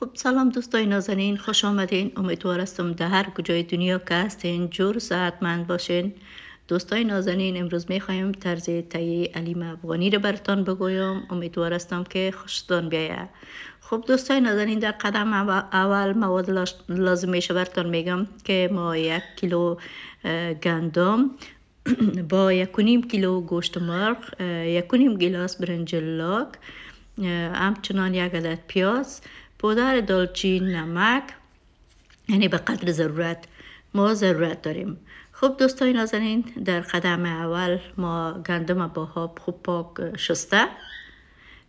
خب سلام دوستای نازنین خوش آمدین امیدوار هستم در هر کجای دنیا که هستین جور ساعتمند باشین دوستای نازنین امروز می طرز تهیه علیم افغانی رو براتان بگویم امیدوار هستم که خوشتان بیاید خب دوستای نازنین در قدم اول مواد لازم میشه براتان میگم که ما یک کیلو گندم با یک نیم کیلو گوشت مرغ یک و نیم گیلاس برنج لاک همچنان یک عدد پیاز پودر دلچین نمک یعنی به قدر ضرورت ما ضرورت داریم خب دوستای نازنین در قدم اول ما گندم با هاب خوب پاک شسته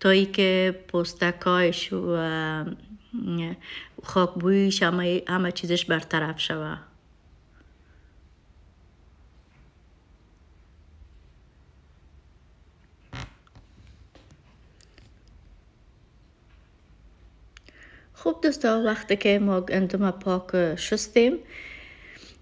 تا ای که پوستکایش و خاکبویش همه, همه چیزش برطرف شوه خب دوستا وقتی که ما انتما پاک شستیم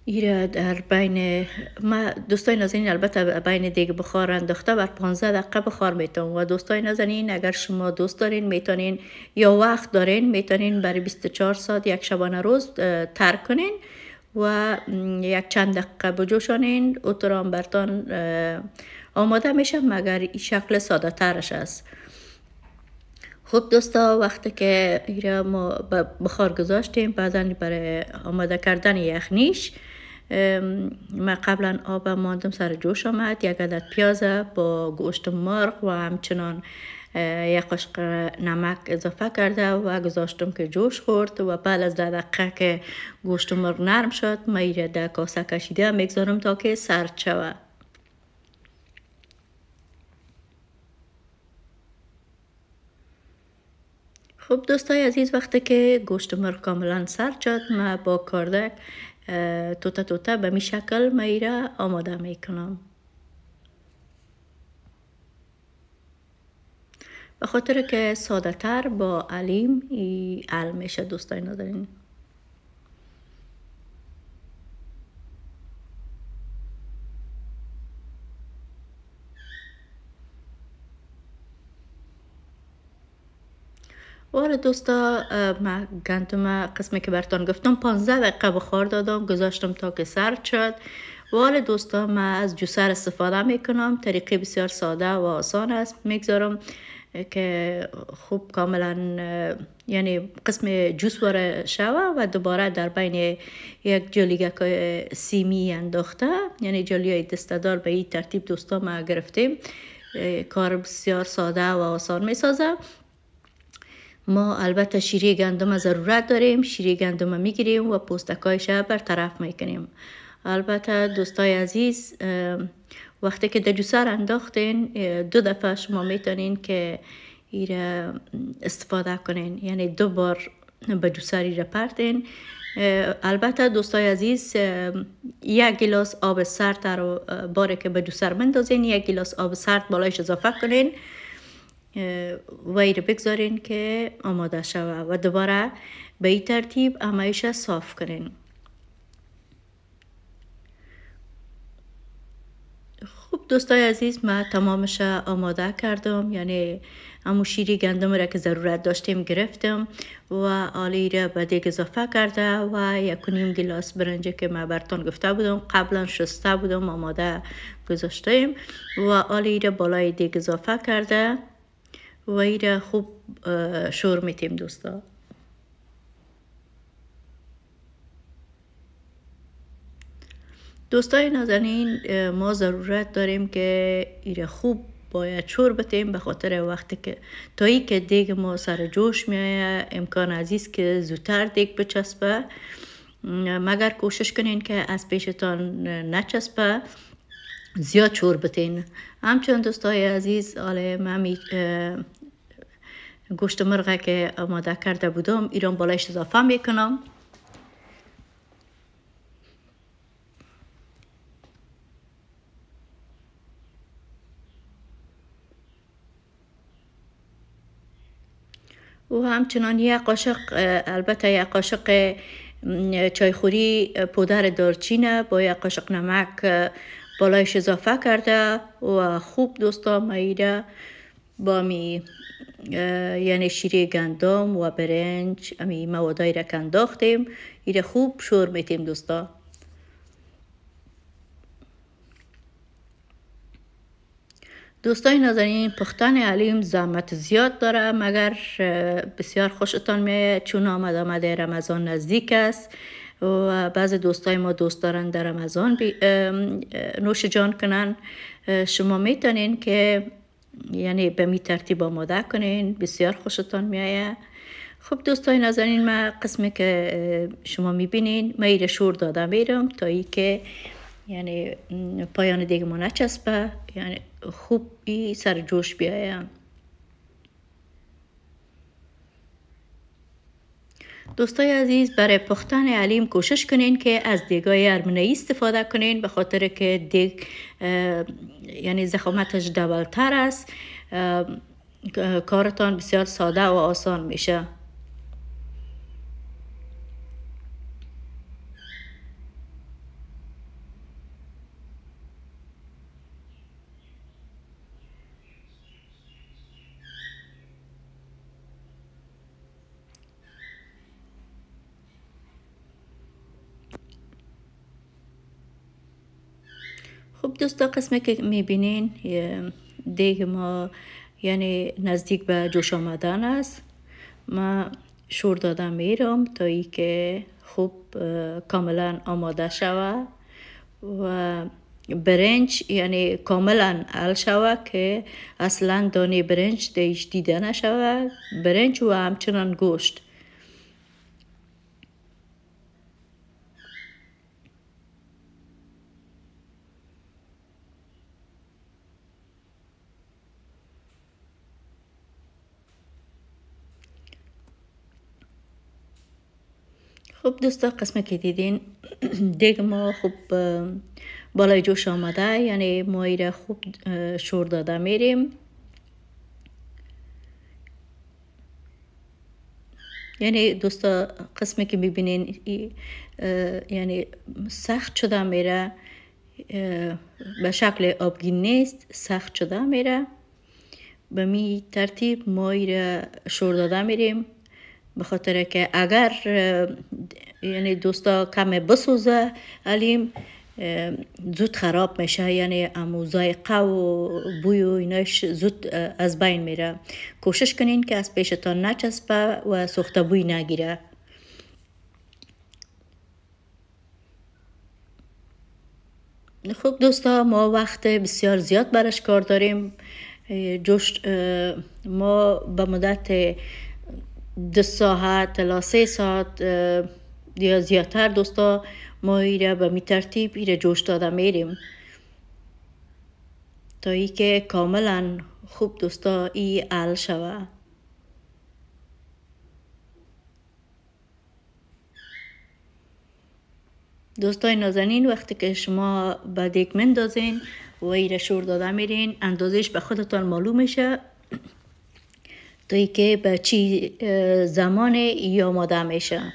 ایره در بین ما دوستای نازنین البته بین دیگه بخار انداخته بر 15 دقیقه بخار میتون و دوستای نازنین اگر شما دوست دارین میتونین یا وقت دارین میتونین برای 24 ساعت یک شبانه روز ترک کنین و یک چند دقیقه بجوشانین اترام برتان آماده میشه مگر این شکل ساده ترش است خب دوستا وقتی که ایره ما بخار گذاشتیم بعدا برای آماده کردن یخنیش ما قبلا آب ماندم سر جوش آمد یک عدد پیاز با گوشت مرغ و همچنان یک قشق نمک اضافه کرده و گذاشتم که جوش خورد و بعد از ده دقیقه که گوشت مرغ نرم شد ما ایره در کاسه کشیده میگذارم تا که سرد شود خب دوستای عزیز وقتی که گوشت مرغ کاملا سر شد ما با کاردک توتا توتا به می شکل میره آماده می کنم به خاطر که ساده تر با علیم ای علم میشه دوستای نازنین وال آره دوستا من گندم قسمه که برتان گفتم 15 دقیقه بخار دادم گذاشتم تا که سرد شد وال آره دوستا من از جوسر استفاده میکنم طریقه بسیار ساده و آسان است میگذارم که خوب کاملا یعنی قسم جوس واره شوه و دوباره در بین یک جلیگه سیمی انداخته یعنی جلیه دستدار به این ترتیب دوستا ما گرفتیم کار بسیار ساده و آسان میسازم ما البته شیره گندم ضرورت داریم شیری گندم میگیریم و پوستکایش برطرف میکنیم البته دوستای عزیز وقتی که د جوسر انداختین دو دفعه شما میتونین که ایر استفاده کنین یعنی دو بار به جوسر ایرا پردین البته دوستای عزیز یک گلاس آب سرد رو باره که به جوسر مندازین یک گلاس آب سرد بالایش اضافه کنین ویر رو بگذارین که آماده شوه و دوباره به این ترتیب همایش صاف کنین خوب دوستای عزیز من تمامش آماده کردم یعنی امو شیری گندم را که ضرورت داشتیم گرفتم و آلی را به دیگ اضافه کرده و یک نیم گلاس برنجه که من برتان گفته بودم قبلا شسته بودم آماده گذاشتیم و آلی را بالای دیگ اضافه کرده را خوب می تیم دوستا. دوستای نازنین ما ضرورت داریم که ایره خوب باید شور بتیم به خاطر وقتی که تایی که دیگ ما سر جوش میایه امکان عزیز که زودتر دیگ بچسبه مگر کوشش کنین که از پیشتان نچسبه زیاد چور بتین دوست دوستای عزیز آله من گوشت مرغه که آماده کرده بودم ایران بالایش اضافه میکنم و همچنان یک قاشق البته یک قاشق چایخوری پودر دارچینه با یک قاشق نمک بالایش اضافه کرده و خوب دوستا ایره با می یعنی شیر گندم و برنج امی موادای را کنداختیم ایره خوب شور میتیم دوستا دوستای نازنین پختن علیم زحمت زیاد داره مگر بسیار خوشتان میاد چون آمد آمده رمضان نزدیک است و بعض دوستای ما دوست دارن در رمضان نوش جان کنن شما میتونین که یعنی به می ترتیب آماده کنین بسیار خوشتان میایه خب دوستای نظرین ما قسمی که شما میبینین ما ایره شور داده میرم تا ای که یعنی پایان دیگه ما نچسبه یعنی خوب ای سر جوش بیایم دوستای عزیز برای پختن علیم کوشش کنین که از دیگای ارمنی استفاده کنین به خاطر که دیگ یعنی زخامتش دبلتر است کارتان بسیار ساده و آسان میشه خب دوستا قسمه که میبینین دیگ ما یعنی نزدیک به جوش آمدن است ما شور دادم میرم تا ای که خوب کاملا آماده شوه و برنج یعنی کاملا ال شوه که اصلا دانه برنج دیش دیده نشوه برنج و همچنان گوشت خب دوستا قسمه که دیدین دیگ ما خوب بالای جوش آمده یعنی ما ایره خوب شور داده میریم یعنی دوستا قسمی که میبینین یعنی سخت شده میره به شکل آبگین نیست سخت شده میره به می ترتیب ما را شور داده میریم به که اگر یعنی دوستا کم بسوزه علیم زود خراب میشه یعنی اموزای قو و بوی و ایناش زود از بین میره کوشش کنین که از پیشتان نچسبه و سوخته بوی نگیره خوب دوستا ما وقت بسیار زیاد برش کار داریم جوش ما به مدت دو ساعت تا سه ساعت یا زیادتر دوستا ما ایره به می ترتیب ایره جوش داده میریم تا ای که کاملا خوب دوستا ای ال شوه دوستای نازنین وقتی که شما به دیک مندازین و ایره شور داده میرین اندازش به خودتان معلوم میشه توی که به چی زمان یا آماده میشن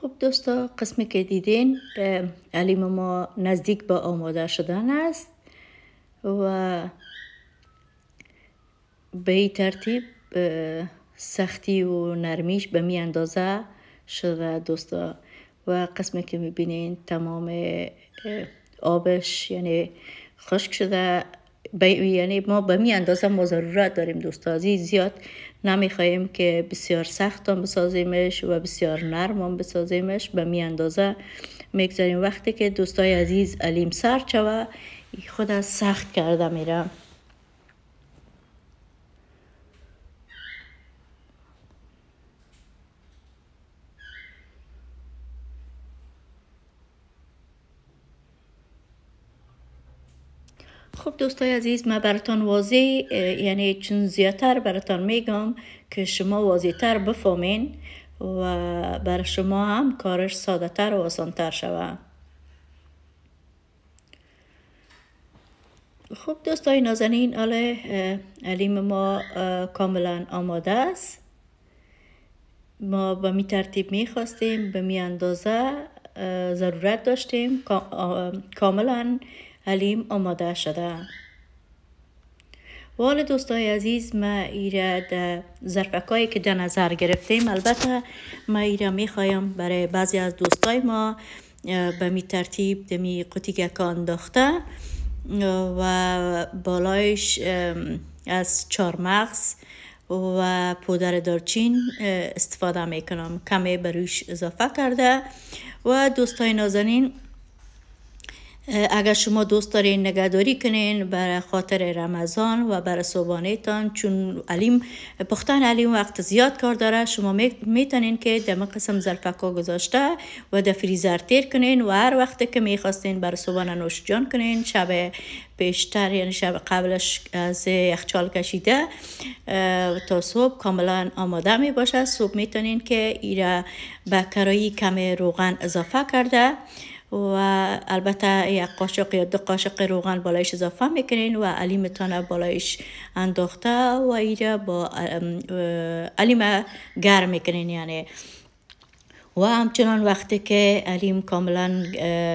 خب دوستا قسمی که دیدین به علیم ما نزدیک به آماده شدن است و به این ترتیب سختی و نرمیش به می اندازه شده دوستا و قسمی که میبینین تمام آبش یعنی خشک شده یعنی ما به می اندازه ما ضرورت داریم دوستا زیاد نمیخواهیم که بسیار سخت هم بسازیمش و بسیار نرم هم بسازیمش به می اندازه میگذاریم وقتی که دوستای عزیز علیم سر شوه خود سخت کرده میرم. خب دوستای عزیز من براتان واضح یعنی چون زیادتر براتان میگم که شما واضح تر بفهمین و بر شما هم کارش ساده تر و آسان تر شوه خب دوستای نازنین آله علیم ما کاملا آماده است ما به می ترتیب میخواستیم به می اندازه ضرورت داشتیم کاملا حلیم آماده شده وال دوستای عزیز ما ایره در ظرفکایی که در نظر گرفتیم البته ما ایره میخوایم برای بعضی از دوستای ما به می ترتیب دمی قوتیگه انداخته و بالایش از چارمغز و پودر دارچین استفاده میکنم کمی بروش اضافه کرده و دوستای نازنین اگر شما دوست دارین نگهداری کنین برای خاطر رمضان و بر صبحانه تان چون علیم پختن علیم وقت زیاد کار داره شما میتونین که دم قسم زرفکا گذاشته و در فریزر تیر کنین و هر وقت که میخواستین بر صبحانه نوش جان کنین شب پیشتر یعنی شب قبلش از یخچال کشیده تا صبح کاملا آماده می باشه صبح میتونین که ایره به کرایی کم روغن اضافه کرده و البته یک قاشق یا دو قاشق روغن بالایش اضافه میکنین و تانه بالایش انداخته و ایجا با علیم گرم میکنین یعنی و همچنان وقتی که علیم کاملا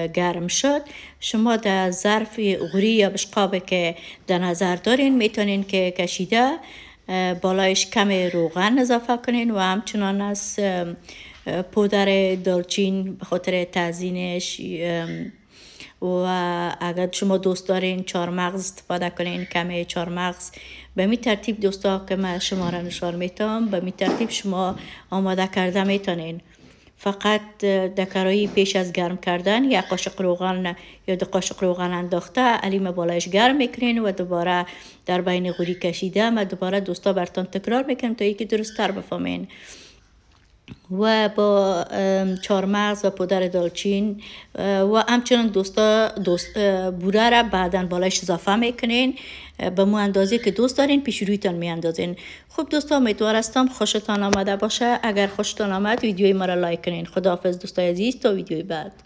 گرم شد شما در ظرف غوری یا بشقاب که در نظر دارین میتونین که کشیده بالایش کم روغن اضافه کنین و همچنان از پودر دارچین به خاطر تزینش و اگر شما دوست دارین چارمغز استفاده کنین کمی مغز به می ترتیب دوستا که من شما را نشان میتونم به می ترتیب شما آماده کرده میتونین فقط دکرایی پیش از گرم کردن یک قاشق روغن یا دو قاشق روغن انداخته علیم بالایش گرم میکنین و دوباره در بین غوری کشیده و دوباره دوستا برتان تکرار میکنم تا یکی درست تر بفهمین و با چارمغز و پودر دالچین و همچنان دوستا دوست بوره را بعدا بالایش اضافه میکنین به مو اندازه که دوست دارین پیش رویتان میاندازین خوب خب دوستا امیدوار هستم خوشتان آمده باشه اگر خوشتان آمد ویدیوی ما را لایک کنین خداحافظ دوستای عزیز تا ویدیوی بعد